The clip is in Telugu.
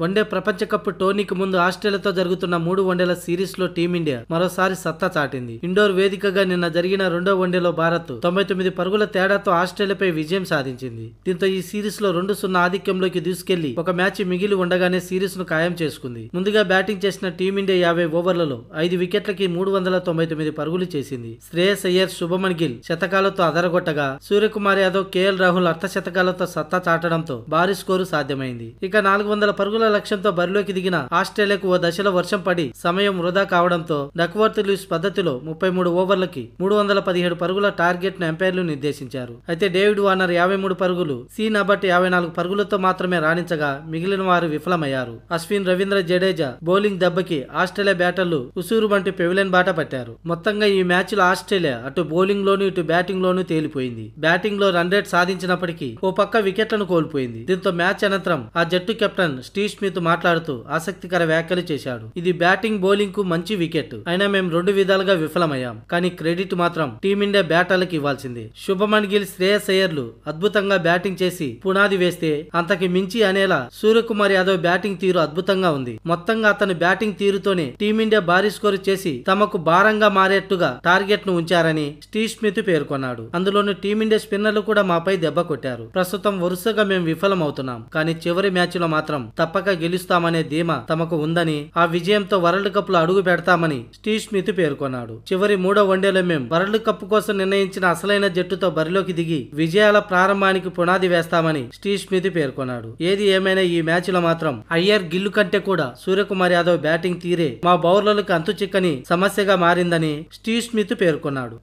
వన్డే ప్రపంచ కప్ టోర్నీకి ముందు ఆస్ట్రేలియాతో జరుగుతున్న మూడు వన్డేల సిరీస్ లో టీమిండియా మరోసారి సత్తా చాటింది ఇండోర్ వేదికగా నిన్న జరిగిన రెండో వన్డేలో భారత్ తొంభై తొమ్మిది పరుగుల తేడాతో ఆస్ట్రేలియాపై విజయం సాధించింది దీంతో ఈ సిరీస్ లో రెండు సున్నా ఆధిక్యంలోకి దూసుకెళ్లి ఒక మ్యాచ్ మిగిలి ఉండగానే సిరీస్ ను ఖాయం చేసుకుంది ముందుగా బ్యాటింగ్ చేసిన టీమిండియా యాభై ఓవర్లలో ఐదు వికెట్లకి మూడు వందల తొంభై తొమ్మిది పరుగులు చేసింది శ్రేయస్ అయ్యర్ శుభమన్ గిల్ శతకాలతో అదరగొట్టగా సూర్యకుమార్ యాదవ్ కేఎల్ రాహుల్ అర్ధ శతకాలతో సత్తా చాటడంతో భారీ స్కోరు సాధ్యమైంది ఇక నాలుగు వందల పరుగుల పరుగుల లక్ష్యంతో బరిలోకి దిగిన ఆస్ట్రేలియాకు ఓ దశలో వర్షం పడి సమయం వృధా కావడంతో డక్వర్త్ లూస్ పద్ధతిలో ముప్పై మూడు ఓవర్లకి మూడు వందల పదిహేడు పరుగుల టార్గెట్ ను ఎంపైర్లు నిర్దేశించారు అయితే డేవిడ్ వార్నర్ యాభై మూడు పరుగులు సీ నబట్ యాభై నాలుగు పరుగులతో మాత్రమే రాణించగా మిగిలిన వారు విఫలమయ్యారు అశ్విన్ రవీంద్ర జడేజా బౌలింగ్ దెబ్బకి ఆస్ట్రేలియా బ్యాటర్లు ఉసూరు వంటి పెవిలెన్ బాట పట్టారు మొత్తంగా ఈ మ్యాచ్ లో ఆస్ట్రేలియా అటు బౌలింగ్ లోను ఇటు బ్యాటింగ్ లోను తేలిపోయింది బ్యాటింగ్ లో రన్ రేట్ సాధించినప్పటికీ ఓ పక్క వికెట్లను కోల్పోయింది దీంతో మ్యాచ్ అనంతరం ఆ జట్టు కెప్టెన్ స్టీవ్ రిషి స్మిత్ మాట్లాడుతూ ఆసక్తికర వ్యాఖ్యలు చేశాడు ఇది బ్యాటింగ్ బౌలింగ్ కు మంచి వికెట్ అయినా మేము రెండు విధాలుగా విఫలమయ్యాం కానీ క్రెడిట్ మాత్రం టీమిండియా బ్యాటర్లకు ఇవ్వాల్సింది శుభమన్ గిల్ శ్రేయస్ అయ్యర్లు అద్భుతంగా బ్యాటింగ్ చేసి పునాది వేస్తే అంతకి మించి అనేలా సూర్యకుమార్ యాదవ్ బ్యాటింగ్ తీరు అద్భుతంగా ఉంది మొత్తంగా అతని బ్యాటింగ్ తీరుతోనే టీమిండియా భారీ స్కోర్ చేసి తమకు భారంగా మారేట్టుగా టార్గెట్ ను ఉంచారని స్టీవ్ స్మిత్ పేర్కొన్నాడు అందులోనూ టీమిండియా స్పిన్నర్లు కూడా మాపై దెబ్బ కొట్టారు ప్రస్తుతం వరుసగా మేము విఫలమవుతున్నాం కానీ చివరి మ్యాచ్ లో మాత్రం తప్పక తప్పక గెలుస్తామనే ధీమా తమకు ఉందని ఆ విజయంతో వరల్డ్ కప్ లో అడుగు పెడతామని స్టీవ్ స్మిత్ పేర్కొన్నాడు చివరి మూడో వన్డేలో మేం వరల్డ్ కప్ కోసం నిర్ణయించిన అసలైన జట్టుతో బరిలోకి దిగి విజయాల ప్రారంభానికి పునాది వేస్తామని స్టీవ్ స్మిత్ పేర్కొన్నాడు ఏది ఏమైనా ఈ మ్యాచ్ లో మాత్రం అయ్యర్ గిల్లు కంటే కూడా సూర్యకుమార్ యాదవ్ బ్యాటింగ్ తీరే మా బౌలర్లకు అంతు చిక్కని సమస్యగా మారిందని స్టీవ్ స్మిత్ పేర్కొన్నాడు